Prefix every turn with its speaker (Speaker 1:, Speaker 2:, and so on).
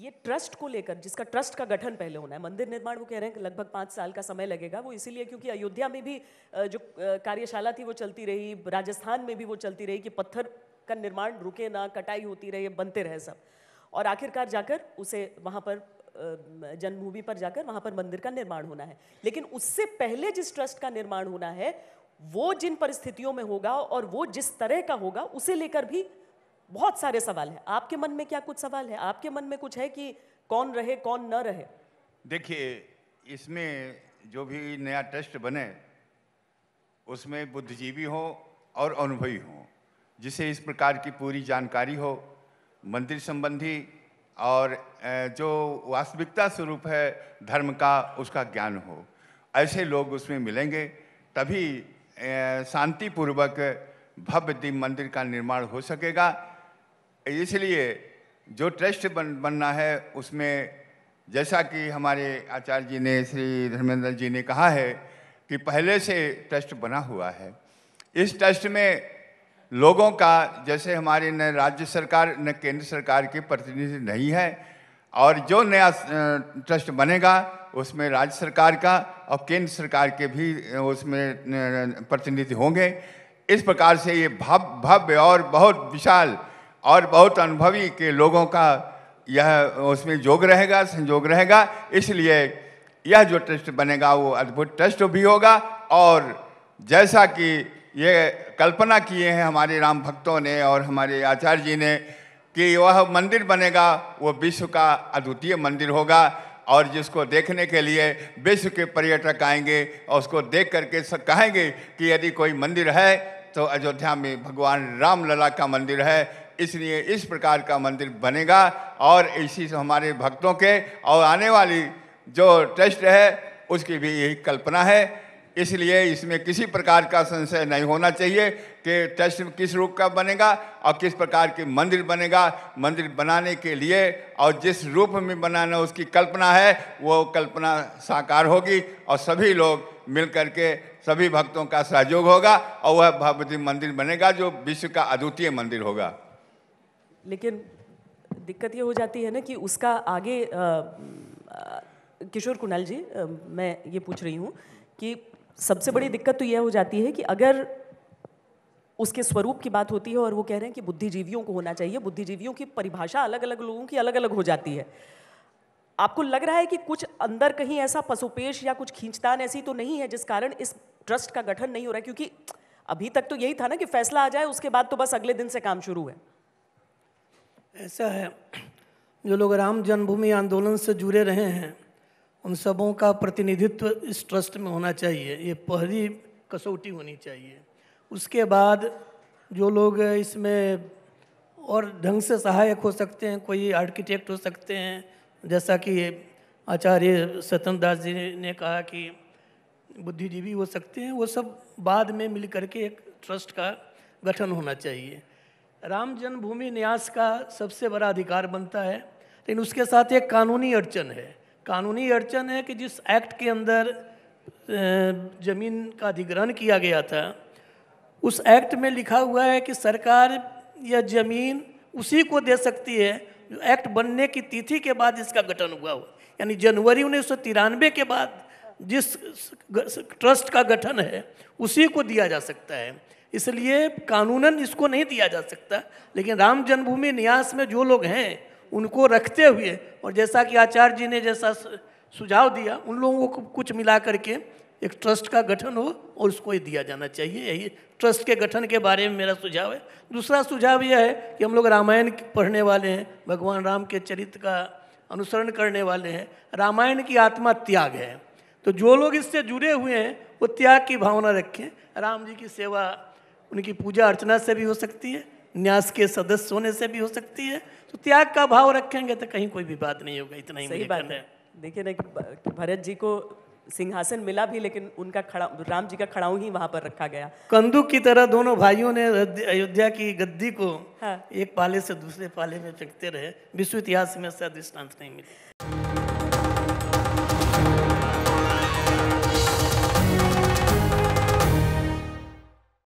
Speaker 1: ये ट्रस्ट को लेकर जिसका ट्रस्ट का गठन पहले होना है मंदिर निर्माण वो कह रहे हैं कि लगभग पाँच साल का समय लगेगा वो इसीलिए क्योंकि अयोध्या में भी जो कार्यशाला थी वो चलती रही राजस्थान में भी वो चलती रही कि पत्थर का निर्माण रुके ना कटाई होती रहे बनते रहे सब और आखिरकार जाकर उसे वहाँ पर जन्मभूमि पर जाकर वहाँ पर मंदिर का निर्माण होना है लेकिन उससे पहले जिस ट्रस्ट का निर्माण होना है वो जिन परिस्थितियों में होगा और वो जिस तरह का होगा उसे लेकर भी बहुत सारे सवाल हैं आपके मन में क्या कुछ सवाल है आपके मन में कुछ
Speaker 2: है कि कौन रहे कौन न रहे देखिए इसमें जो भी नया ट्रस्ट बने उसमें बुद्धिजीवी हो और अनुभवी हो जिसे इस प्रकार की पूरी जानकारी हो मंदिर संबंधी और जो वास्तविकता स्वरूप है धर्म का उसका ज्ञान हो ऐसे लोग उसमें मिलेंगे तभी शांतिपूर्वक भव्य दीप मंदिर का निर्माण हो सकेगा इसलिए जो ट्रस्ट बन बनना है उसमें जैसा कि हमारे आचार्य जी ने श्री धर्मेंद्र जी ने कहा है कि पहले से ट्रस्ट बना हुआ है इस ट्रस्ट में लोगों का जैसे हमारे न राज्य सरकार न केंद्र सरकार के प्रतिनिधि नहीं है और जो नया ट्रस्ट बनेगा उसमें राज्य सरकार का और केंद्र सरकार के भी उसमें प्रतिनिधि होंगे इस प्रकार से ये भव्य भव्य और बहुत विशाल और बहुत अनुभवी के लोगों का यह उसमें जोग रहेगा संजोग रहेगा इसलिए यह जो ट्रस्ट बनेगा वो अद्भुत ट्रस्ट भी होगा और जैसा कि ये कल्पना किए हैं हमारे राम भक्तों ने और हमारे आचार्य जी ने कि वह मंदिर बनेगा वो विश्व का अद्वितीय मंदिर होगा और जिसको देखने के लिए विश्व के पर्यटक आएंगे और उसको देख करके सब कहेंगे कि यदि कोई मंदिर है तो अयोध्या में भगवान रामलला का मंदिर है इसलिए इस प्रकार का मंदिर बनेगा और इसी से हमारे भक्तों के और आने वाली जो ट्रस्ट है उसकी भी यही कल्पना है इसलिए इसमें किसी प्रकार का संशय नहीं होना चाहिए कि ट्रस्ट किस रूप का बनेगा और किस प्रकार के मंदिर बनेगा मंदिर बनाने के लिए और जिस रूप में बनाना उसकी कल्पना है वो कल्पना साकार होगी और सभी लोग मिलकर के सभी भक्तों का सहयोग होगा और वह भगवती मंदिर बनेगा जो विश्व का अद्वितीय मंदिर होगा
Speaker 1: लेकिन दिक्कत ये हो जाती है ना कि उसका आगे आ, आ, किशोर कुणाल जी आ, मैं ये पूछ रही हूँ कि सबसे बड़ी दिक्कत तो यह हो जाती है कि अगर उसके स्वरूप की बात होती है और वो कह रहे हैं कि बुद्धिजीवियों को होना चाहिए बुद्धिजीवियों की परिभाषा अलग अलग लोगों की अलग अलग हो जाती है आपको लग रहा है कि कुछ अंदर कहीं ऐसा पशुपेश या कुछ खींचतान ऐसी तो नहीं है जिस कारण इस ट्रस्ट का गठन नहीं हो रहा है क्योंकि अभी तक तो यही था ना कि फैसला आ जाए उसके बाद तो बस अगले दिन से काम शुरू है ऐसा
Speaker 3: है जो लोग राम जन्मभूमि आंदोलन से जुड़े रहे हैं उन सबों का प्रतिनिधित्व इस ट्रस्ट में होना चाहिए ये पहली कसौटी होनी चाहिए उसके बाद जो लोग इसमें और ढंग से सहायक हो सकते हैं कोई आर्किटेक्ट हो सकते हैं जैसा कि आचार्य सतन दास जी ने कहा कि बुद्धिजीवी हो सकते हैं वो सब बाद में मिल करके एक ट्रस्ट का गठन होना चाहिए राम जन्मभूमि न्यास का सबसे बड़ा अधिकार बनता है लेकिन उसके साथ एक कानूनी अड़चन है कानूनी अड़चन है कि जिस एक्ट के अंदर जमीन का अधिग्रहण किया गया था उस एक्ट में लिखा हुआ है कि सरकार यह जमीन उसी को दे सकती है जो एक्ट बनने की तिथि के बाद इसका गठन हुआ हो यानी जनवरी उन्नीस के बाद जिस ट्रस्ट का गठन है उसी को दिया जा सकता है इसलिए कानूनन इसको नहीं दिया जा सकता लेकिन राम जन्मभूमि न्यास में जो लोग हैं उनको रखते हुए और जैसा कि आचार्य जी ने जैसा सुझाव दिया उन लोगों को कुछ मिला करके एक ट्रस्ट का गठन हो और उसको ही दिया जाना चाहिए यही ट्रस्ट के गठन के बारे में मेरा सुझाव है दूसरा सुझाव यह है कि हम लोग रामायण पढ़ने वाले हैं भगवान राम के चरित्र का अनुसरण करने वाले हैं रामायण की आत्मा त्याग है तो जो लोग इससे जुड़े हुए हैं वो त्याग की भावना रखें राम जी की सेवा उनकी पूजा अर्चना से भी हो सकती है न्यास के सदस्य होने से भी हो सकती है तो त्याग का भाव रखेंगे तो कहीं कोई भी
Speaker 1: बात नहीं होगा इतना ही सही बात है देखिए ना कि भरत जी को सिंहासन मिला भी लेकिन उनका खड़ा राम जी का खड़ाऊ ही वहां पर रखा गया
Speaker 3: कंदुक की तरह दोनों भाइयों ने अयोध्या की गद्दी को हाँ। एक पाले से दूसरे पाले में फेंकते रहे विश्व इतिहास में ऐसा दृष्टांत नहीं मिला